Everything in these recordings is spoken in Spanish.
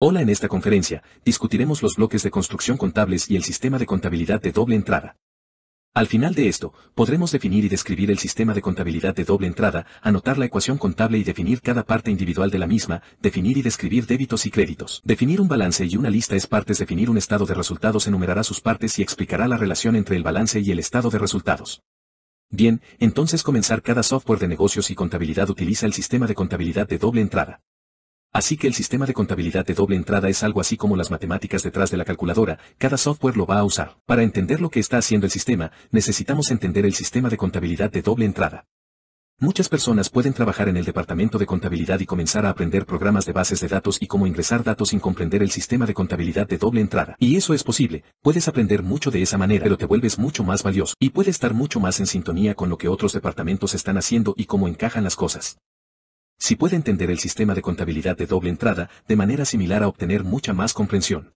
Hola en esta conferencia, discutiremos los bloques de construcción contables y el sistema de contabilidad de doble entrada. Al final de esto, podremos definir y describir el sistema de contabilidad de doble entrada, anotar la ecuación contable y definir cada parte individual de la misma, definir y describir débitos y créditos. Definir un balance y una lista es partes, definir un estado de resultados enumerará sus partes y explicará la relación entre el balance y el estado de resultados. Bien, entonces comenzar cada software de negocios y contabilidad utiliza el sistema de contabilidad de doble entrada. Así que el sistema de contabilidad de doble entrada es algo así como las matemáticas detrás de la calculadora, cada software lo va a usar. Para entender lo que está haciendo el sistema, necesitamos entender el sistema de contabilidad de doble entrada. Muchas personas pueden trabajar en el departamento de contabilidad y comenzar a aprender programas de bases de datos y cómo ingresar datos sin comprender el sistema de contabilidad de doble entrada. Y eso es posible, puedes aprender mucho de esa manera, pero te vuelves mucho más valioso y puedes estar mucho más en sintonía con lo que otros departamentos están haciendo y cómo encajan las cosas. Si puede entender el sistema de contabilidad de doble entrada, de manera similar a obtener mucha más comprensión.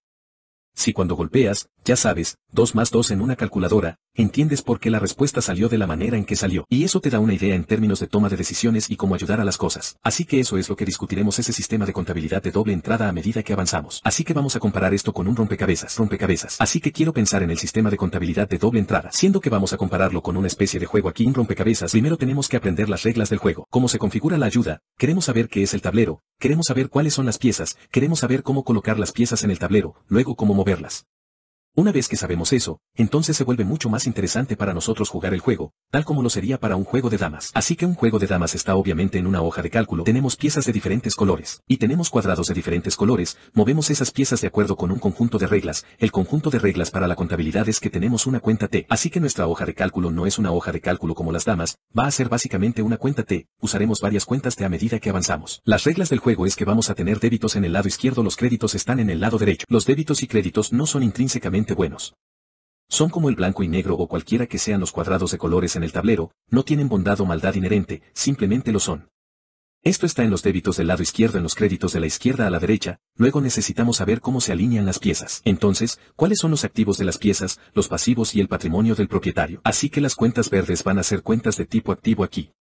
Si cuando golpeas, ya sabes, 2 más 2 en una calculadora, Entiendes por qué la respuesta salió de la manera en que salió, y eso te da una idea en términos de toma de decisiones y cómo ayudar a las cosas. Así que eso es lo que discutiremos ese sistema de contabilidad de doble entrada a medida que avanzamos. Así que vamos a comparar esto con un rompecabezas, rompecabezas. Así que quiero pensar en el sistema de contabilidad de doble entrada, siendo que vamos a compararlo con una especie de juego aquí Un rompecabezas. Primero tenemos que aprender las reglas del juego, cómo se configura la ayuda, queremos saber qué es el tablero, queremos saber cuáles son las piezas, queremos saber cómo colocar las piezas en el tablero, luego cómo moverlas. Una vez que sabemos eso, entonces se vuelve mucho más interesante para nosotros jugar el juego, tal como lo sería para un juego de damas. Así que un juego de damas está obviamente en una hoja de cálculo. Tenemos piezas de diferentes colores, y tenemos cuadrados de diferentes colores, movemos esas piezas de acuerdo con un conjunto de reglas. El conjunto de reglas para la contabilidad es que tenemos una cuenta T. Así que nuestra hoja de cálculo no es una hoja de cálculo como las damas, va a ser básicamente una cuenta T. Usaremos varias cuentas T a medida que avanzamos. Las reglas del juego es que vamos a tener débitos en el lado izquierdo, los créditos están en el lado derecho. Los débitos y créditos no son intrínsecamente buenos. Son como el blanco y negro o cualquiera que sean los cuadrados de colores en el tablero, no tienen bondad o maldad inherente, simplemente lo son. Esto está en los débitos del lado izquierdo en los créditos de la izquierda a la derecha, luego necesitamos saber cómo se alinean las piezas. Entonces, cuáles son los activos de las piezas, los pasivos y el patrimonio del propietario. Así que las cuentas verdes van a ser cuentas de tipo activo aquí.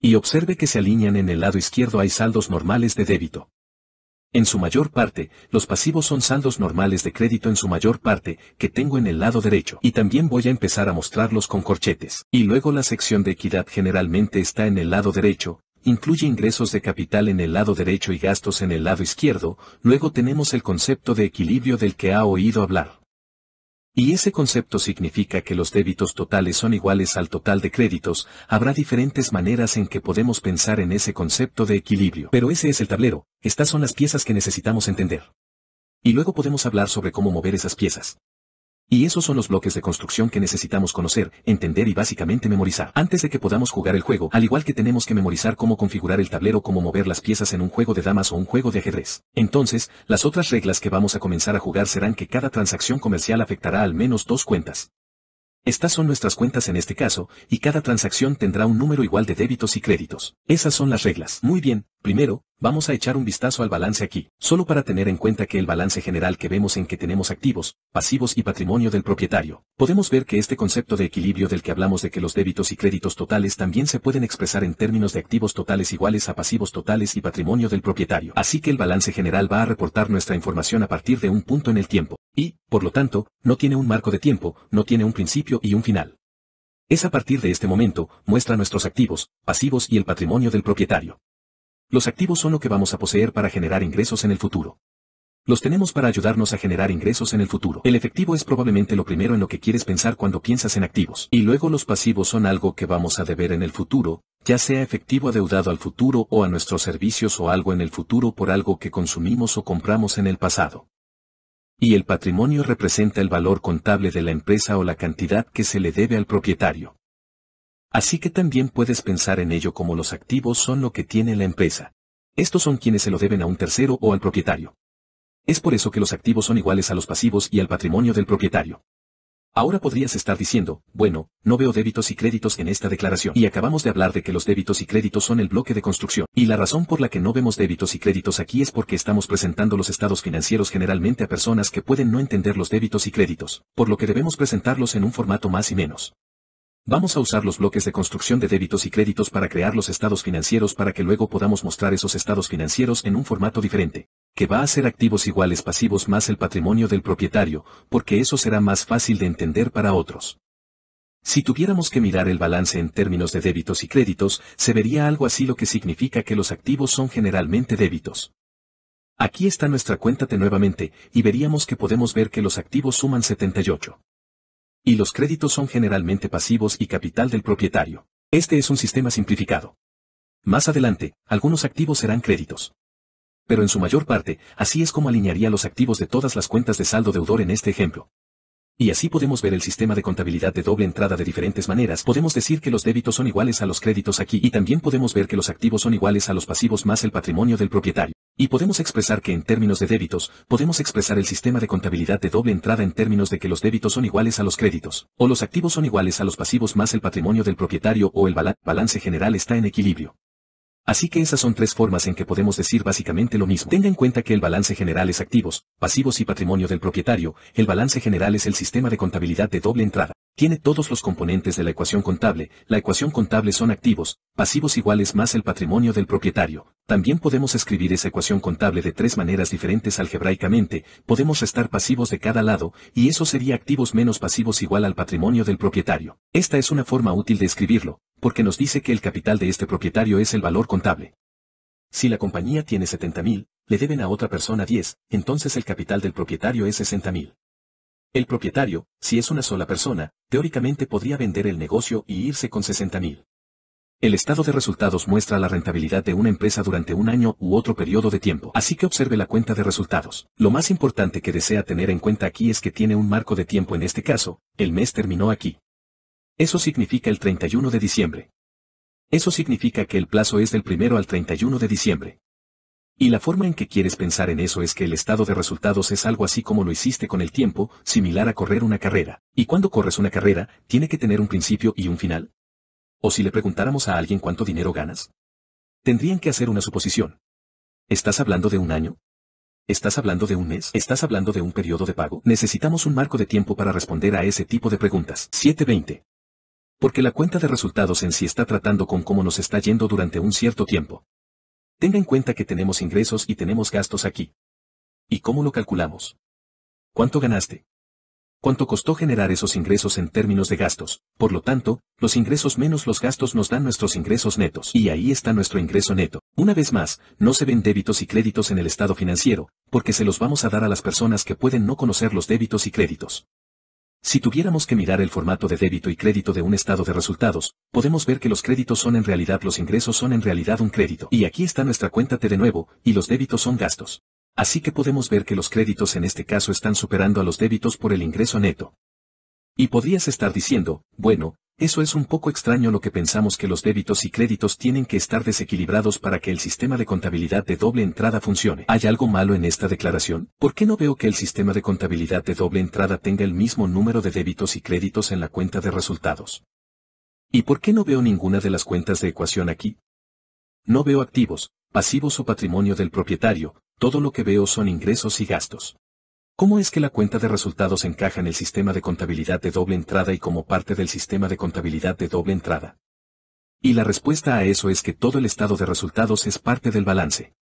Y observe que se alinean en el lado izquierdo hay saldos normales de débito. En su mayor parte, los pasivos son saldos normales de crédito en su mayor parte, que tengo en el lado derecho. Y también voy a empezar a mostrarlos con corchetes. Y luego la sección de equidad generalmente está en el lado derecho, incluye ingresos de capital en el lado derecho y gastos en el lado izquierdo, luego tenemos el concepto de equilibrio del que ha oído hablar y ese concepto significa que los débitos totales son iguales al total de créditos, habrá diferentes maneras en que podemos pensar en ese concepto de equilibrio. Pero ese es el tablero, estas son las piezas que necesitamos entender. Y luego podemos hablar sobre cómo mover esas piezas. Y esos son los bloques de construcción que necesitamos conocer, entender y básicamente memorizar. Antes de que podamos jugar el juego, al igual que tenemos que memorizar cómo configurar el tablero, cómo mover las piezas en un juego de damas o un juego de ajedrez. Entonces, las otras reglas que vamos a comenzar a jugar serán que cada transacción comercial afectará al menos dos cuentas. Estas son nuestras cuentas en este caso, y cada transacción tendrá un número igual de débitos y créditos. Esas son las reglas. Muy bien, primero, Vamos a echar un vistazo al balance aquí, solo para tener en cuenta que el balance general que vemos en que tenemos activos, pasivos y patrimonio del propietario, podemos ver que este concepto de equilibrio del que hablamos de que los débitos y créditos totales también se pueden expresar en términos de activos totales iguales a pasivos totales y patrimonio del propietario. Así que el balance general va a reportar nuestra información a partir de un punto en el tiempo, y, por lo tanto, no tiene un marco de tiempo, no tiene un principio y un final. Es a partir de este momento, muestra nuestros activos, pasivos y el patrimonio del propietario. Los activos son lo que vamos a poseer para generar ingresos en el futuro. Los tenemos para ayudarnos a generar ingresos en el futuro. El efectivo es probablemente lo primero en lo que quieres pensar cuando piensas en activos. Y luego los pasivos son algo que vamos a deber en el futuro, ya sea efectivo adeudado al futuro o a nuestros servicios o algo en el futuro por algo que consumimos o compramos en el pasado. Y el patrimonio representa el valor contable de la empresa o la cantidad que se le debe al propietario. Así que también puedes pensar en ello como los activos son lo que tiene la empresa. Estos son quienes se lo deben a un tercero o al propietario. Es por eso que los activos son iguales a los pasivos y al patrimonio del propietario. Ahora podrías estar diciendo, bueno, no veo débitos y créditos en esta declaración. Y acabamos de hablar de que los débitos y créditos son el bloque de construcción. Y la razón por la que no vemos débitos y créditos aquí es porque estamos presentando los estados financieros generalmente a personas que pueden no entender los débitos y créditos, por lo que debemos presentarlos en un formato más y menos. Vamos a usar los bloques de construcción de débitos y créditos para crear los estados financieros para que luego podamos mostrar esos estados financieros en un formato diferente, que va a ser activos iguales pasivos más el patrimonio del propietario, porque eso será más fácil de entender para otros. Si tuviéramos que mirar el balance en términos de débitos y créditos, se vería algo así lo que significa que los activos son generalmente débitos. Aquí está nuestra cuenta nuevamente, y veríamos que podemos ver que los activos suman 78 y los créditos son generalmente pasivos y capital del propietario. Este es un sistema simplificado. Más adelante, algunos activos serán créditos. Pero en su mayor parte, así es como alinearía los activos de todas las cuentas de saldo deudor en este ejemplo. Y así podemos ver el sistema de contabilidad de doble entrada de diferentes maneras. Podemos decir que los débitos son iguales a los créditos aquí y también podemos ver que los activos son iguales a los pasivos más el patrimonio del propietario. Y podemos expresar que en términos de débitos, podemos expresar el sistema de contabilidad de doble entrada en términos de que los débitos son iguales a los créditos, o los activos son iguales a los pasivos más el patrimonio del propietario o el balance general está en equilibrio. Así que esas son tres formas en que podemos decir básicamente lo mismo. Tenga en cuenta que el balance general es activos, pasivos y patrimonio del propietario, el balance general es el sistema de contabilidad de doble entrada tiene todos los componentes de la ecuación contable. La ecuación contable son activos, pasivos iguales más el patrimonio del propietario. También podemos escribir esa ecuación contable de tres maneras diferentes algebraicamente, podemos restar pasivos de cada lado, y eso sería activos menos pasivos igual al patrimonio del propietario. Esta es una forma útil de escribirlo, porque nos dice que el capital de este propietario es el valor contable. Si la compañía tiene 70.000, le deben a otra persona 10, entonces el capital del propietario es 60.000. El propietario, si es una sola persona, teóricamente podría vender el negocio y irse con 60.000. El estado de resultados muestra la rentabilidad de una empresa durante un año u otro periodo de tiempo, así que observe la cuenta de resultados. Lo más importante que desea tener en cuenta aquí es que tiene un marco de tiempo en este caso, el mes terminó aquí. Eso significa el 31 de diciembre. Eso significa que el plazo es del 1 al 31 de diciembre. Y la forma en que quieres pensar en eso es que el estado de resultados es algo así como lo hiciste con el tiempo, similar a correr una carrera. Y cuando corres una carrera, tiene que tener un principio y un final. O si le preguntáramos a alguien cuánto dinero ganas. Tendrían que hacer una suposición. ¿Estás hablando de un año? ¿Estás hablando de un mes? ¿Estás hablando de un periodo de pago? Necesitamos un marco de tiempo para responder a ese tipo de preguntas. 720. Porque la cuenta de resultados en sí está tratando con cómo nos está yendo durante un cierto tiempo. Tenga en cuenta que tenemos ingresos y tenemos gastos aquí. ¿Y cómo lo calculamos? ¿Cuánto ganaste? ¿Cuánto costó generar esos ingresos en términos de gastos? Por lo tanto, los ingresos menos los gastos nos dan nuestros ingresos netos. Y ahí está nuestro ingreso neto. Una vez más, no se ven débitos y créditos en el estado financiero, porque se los vamos a dar a las personas que pueden no conocer los débitos y créditos. Si tuviéramos que mirar el formato de débito y crédito de un estado de resultados, podemos ver que los créditos son en realidad los ingresos son en realidad un crédito. Y aquí está nuestra cuenta T de nuevo, y los débitos son gastos. Así que podemos ver que los créditos en este caso están superando a los débitos por el ingreso neto. Y podrías estar diciendo, bueno, eso es un poco extraño lo que pensamos que los débitos y créditos tienen que estar desequilibrados para que el sistema de contabilidad de doble entrada funcione. ¿Hay algo malo en esta declaración? ¿Por qué no veo que el sistema de contabilidad de doble entrada tenga el mismo número de débitos y créditos en la cuenta de resultados? ¿Y por qué no veo ninguna de las cuentas de ecuación aquí? No veo activos, pasivos o patrimonio del propietario, todo lo que veo son ingresos y gastos. ¿Cómo es que la cuenta de resultados encaja en el sistema de contabilidad de doble entrada y como parte del sistema de contabilidad de doble entrada? Y la respuesta a eso es que todo el estado de resultados es parte del balance.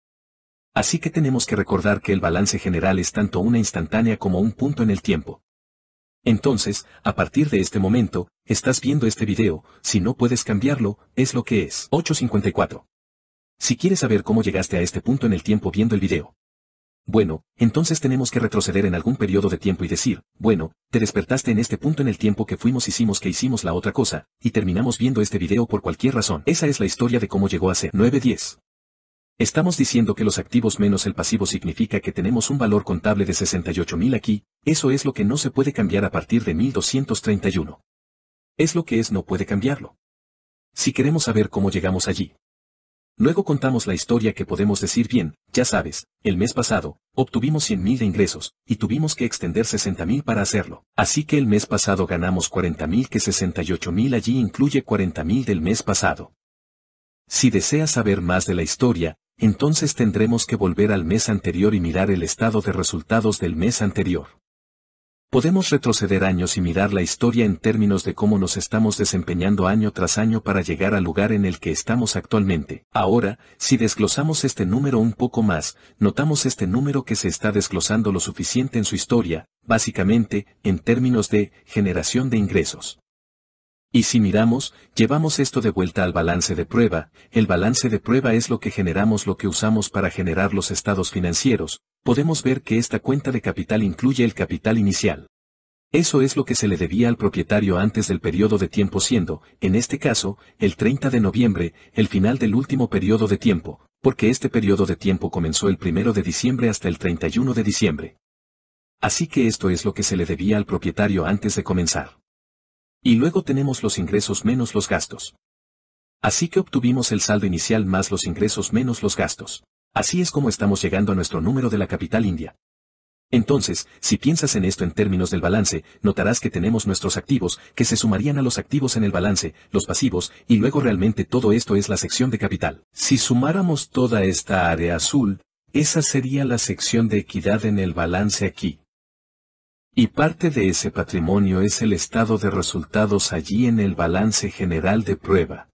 Así que tenemos que recordar que el balance general es tanto una instantánea como un punto en el tiempo. Entonces, a partir de este momento, estás viendo este video, si no puedes cambiarlo, es lo que es. 854. Si quieres saber cómo llegaste a este punto en el tiempo viendo el video, bueno, entonces tenemos que retroceder en algún periodo de tiempo y decir, bueno, te despertaste en este punto en el tiempo que fuimos hicimos que hicimos la otra cosa, y terminamos viendo este video por cualquier razón. Esa es la historia de cómo llegó a ser 910. Estamos diciendo que los activos menos el pasivo significa que tenemos un valor contable de 68.000 aquí, eso es lo que no se puede cambiar a partir de 1231. Es lo que es no puede cambiarlo. Si queremos saber cómo llegamos allí, Luego contamos la historia que podemos decir bien, ya sabes, el mes pasado, obtuvimos 100.000 de ingresos, y tuvimos que extender 60.000 para hacerlo. Así que el mes pasado ganamos 40.000 que 68.000 allí incluye 40.000 del mes pasado. Si deseas saber más de la historia, entonces tendremos que volver al mes anterior y mirar el estado de resultados del mes anterior. Podemos retroceder años y mirar la historia en términos de cómo nos estamos desempeñando año tras año para llegar al lugar en el que estamos actualmente. Ahora, si desglosamos este número un poco más, notamos este número que se está desglosando lo suficiente en su historia, básicamente, en términos de generación de ingresos. Y si miramos, llevamos esto de vuelta al balance de prueba, el balance de prueba es lo que generamos lo que usamos para generar los estados financieros, podemos ver que esta cuenta de capital incluye el capital inicial. Eso es lo que se le debía al propietario antes del periodo de tiempo siendo, en este caso, el 30 de noviembre, el final del último periodo de tiempo, porque este periodo de tiempo comenzó el 1 de diciembre hasta el 31 de diciembre. Así que esto es lo que se le debía al propietario antes de comenzar. Y luego tenemos los ingresos menos los gastos. Así que obtuvimos el saldo inicial más los ingresos menos los gastos. Así es como estamos llegando a nuestro número de la capital india. Entonces, si piensas en esto en términos del balance, notarás que tenemos nuestros activos, que se sumarían a los activos en el balance, los pasivos, y luego realmente todo esto es la sección de capital. Si sumáramos toda esta área azul, esa sería la sección de equidad en el balance aquí. Y parte de ese patrimonio es el estado de resultados allí en el balance general de prueba.